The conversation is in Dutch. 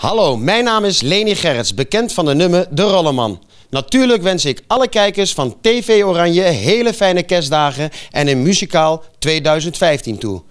Hallo, mijn naam is Leni Gerrits, bekend van de nummer De Rolleman. Natuurlijk wens ik alle kijkers van TV Oranje hele fijne kerstdagen en een muzikaal 2015 toe.